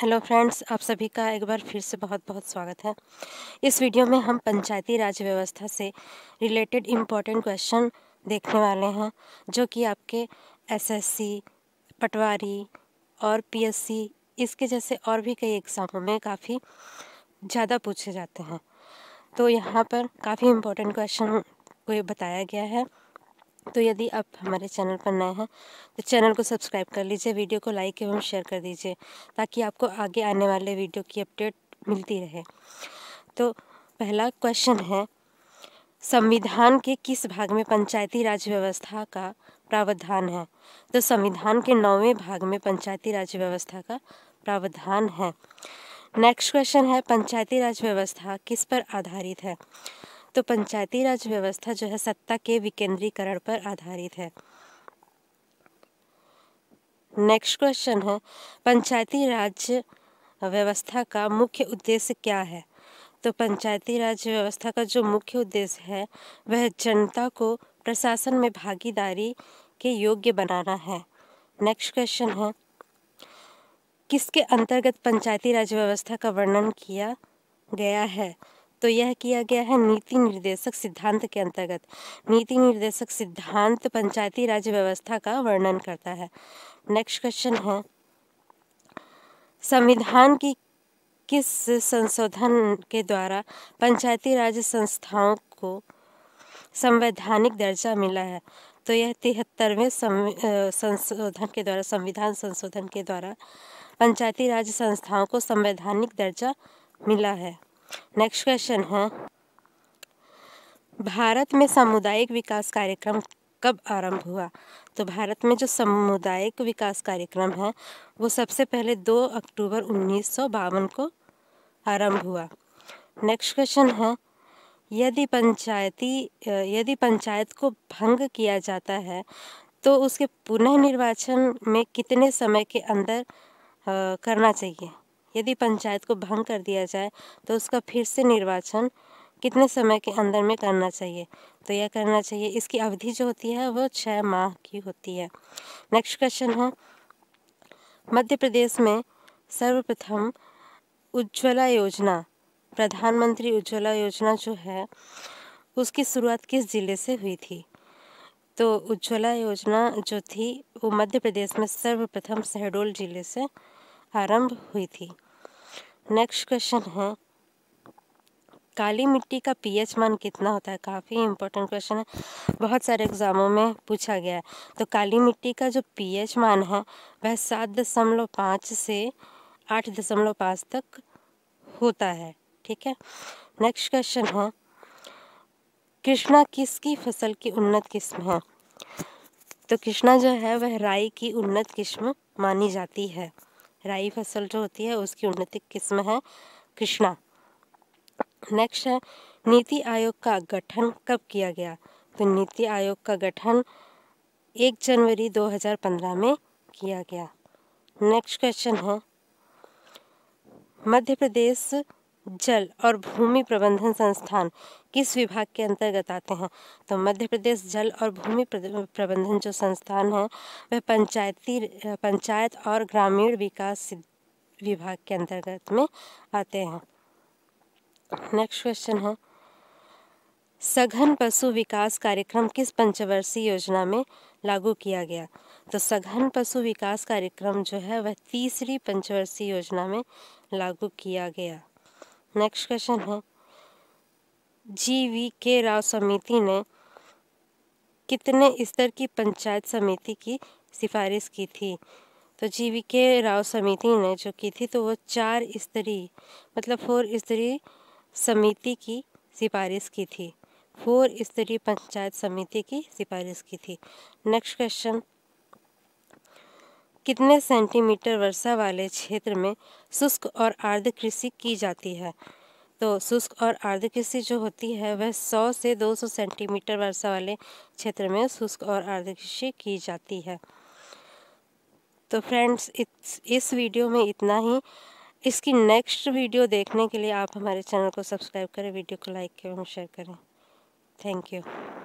hello friends आप सभी का एक बार फिर से बहुत बहुत स्वागत है इस वीडियो में हम पंचायती राज व्यवस्था से रिलेटेड इम्पॉर्टेंट क्वेश्चन देखने वाले हैं जो कि आपके एसएससी, पटवारी और पीएससी इसके जैसे और भी कई एग्ज़ामों में काफ़ी ज़्यादा पूछे जाते हैं तो यहाँ पर काफ़ी इम्पोर्टेंट क्वेश्चन को बताया गया है तो यदि आप हमारे चैनल पर नए हैं तो चैनल को सब्सक्राइब कर लीजिए वीडियो को लाइक एवं शेयर कर दीजिए ताकि आपको आगे आने वाले वीडियो की अपडेट मिलती रहे तो पहला क्वेश्चन है संविधान के किस भाग में पंचायती राज व्यवस्था का प्रावधान है तो संविधान के नौवें भाग में पंचायती राज व्यवस्था का प्रावधान है नेक्स्ट क्वेश्चन है पंचायती राज व्यवस्था किस पर आधारित है तो पंचायती राज व्यवस्था जो है सत्ता के विकेंद्रीकरण पर आधारित है नेक्स्ट क्वेश्चन है पंचायती राज व्यवस्था का मुख्य उद्देश्य क्या है तो पंचायती राज व्यवस्था का जो मुख्य उद्देश्य है वह जनता को प्रशासन में भागीदारी के योग्य बनाना है नेक्स्ट क्वेश्चन है किसके अंतर्गत पंचायती राज व्यवस्था का वर्णन किया गया है तो यह किया गया है नीति निर्देशक सिद्धांत के अंतर्गत नीति निर्देशक सिद्धांत पंचायती राज व्यवस्था का वर्णन करता है नेक्स्ट क्वेश्चन है संविधान की किस संशोधन के द्वारा पंचायती राज संस्थाओं को संवैधानिक दर्जा मिला है तो यह तिहत्तरवें संशोधन के द्वारा संविधान संशोधन के द्वारा पंचायती राज संस्थाओं को संवैधानिक दर्जा मिला है नेक्स्ट क्वेश्चन है भारत में सामुदायिक विकास कार्यक्रम कब आरंभ हुआ तो भारत में जो सामुदायिक विकास कार्यक्रम है वो सबसे पहले 2 अक्टूबर उन्नीस को आरंभ हुआ नेक्स्ट क्वेश्चन है यदि पंचायती यदि पंचायत को भंग किया जाता है तो उसके पुनः निर्वाचन में कितने समय के अंदर करना चाहिए यदि पंचायत को भंग कर दिया जाए तो उसका फिर से निर्वाचन कितने समय के अंदर में करना चाहिए तो यह करना चाहिए इसकी अवधि जो होती है वो छः माह की होती है नेक्स्ट क्वेश्चन है मध्य प्रदेश में सर्वप्रथम उज्ज्वला योजना प्रधानमंत्री उज्ज्वला योजना जो है उसकी शुरुआत किस ज़िले से हुई थी तो उज्ज्वला योजना जो थी वो मध्य प्रदेश में सर्वप्रथम शहडोल ज़िले से आरंभ हुई थी नेक्स्ट क्वेश्चन है काली मिट्टी का पीएच मान कितना होता है काफ़ी इंपॉर्टेंट क्वेश्चन है बहुत सारे एग्ज़ामों में पूछा गया है तो काली मिट्टी का जो पीएच मान है वह सात दशमलव पाँच से आठ दशमलव पाँच तक होता है ठीक है नेक्स्ट क्वेश्चन है कृष्णा किसकी फसल की उन्नत किस्म है तो कृष्णा जो है वह राई की उन्नत किस्म मानी जाती है राई फसल जो होती है उसकी उन्नति किस्म है कृष्णा नेक्स्ट है नीति आयोग का गठन कब किया गया तो नीति आयोग का गठन एक जनवरी 2015 में किया गया नेक्स्ट क्वेश्चन है मध्य प्रदेश जल और भूमि प्रबंधन संस्थान किस विभाग के अंतर्गत आते हैं तो मध्य प्रदेश जल और भूमि प्रबंधन जो संस्थान है वह पंचायती पंचायत और ग्रामीण विकास विभाग के अंतर्गत में आते हैं नेक्स्ट क्वेश्चन है सघन पशु विकास कार्यक्रम किस पंचवर्षीय योजना में लागू किया गया तो सघन पशु विकास कार्यक्रम जो है वह तीसरी पंचवर्षीय योजना में लागू किया गया नेक्स्ट क्वेश्चन है जी वी के राव समिति ने कितने स्तर की पंचायत समिति की सिफारिश की थी तो जी वी के राव समिति ने जो की थी तो वो चार स्तरीय मतलब फोर स्तरीय समिति की सिफारिश की थी फोर स्तरीय पंचायत समिति की सिफारिश की थी नेक्स्ट क्वेश्चन कितने सेंटीमीटर वर्षा वाले क्षेत्र में शुष्क और आर्द्र कृषि की जाती है तो शुष्क और आर्द्र कृषि जो होती है वह 100 से 200 सेंटीमीटर वर्षा वाले क्षेत्र में शुष्क और आर्द्र कृषि की जाती है तो फ्रेंड्स इस इस वीडियो में इतना ही इसकी नेक्स्ट वीडियो देखने के लिए आप हमारे चैनल को सब्सक्राइब करें वीडियो को लाइक एवं शेयर करें थैंक यू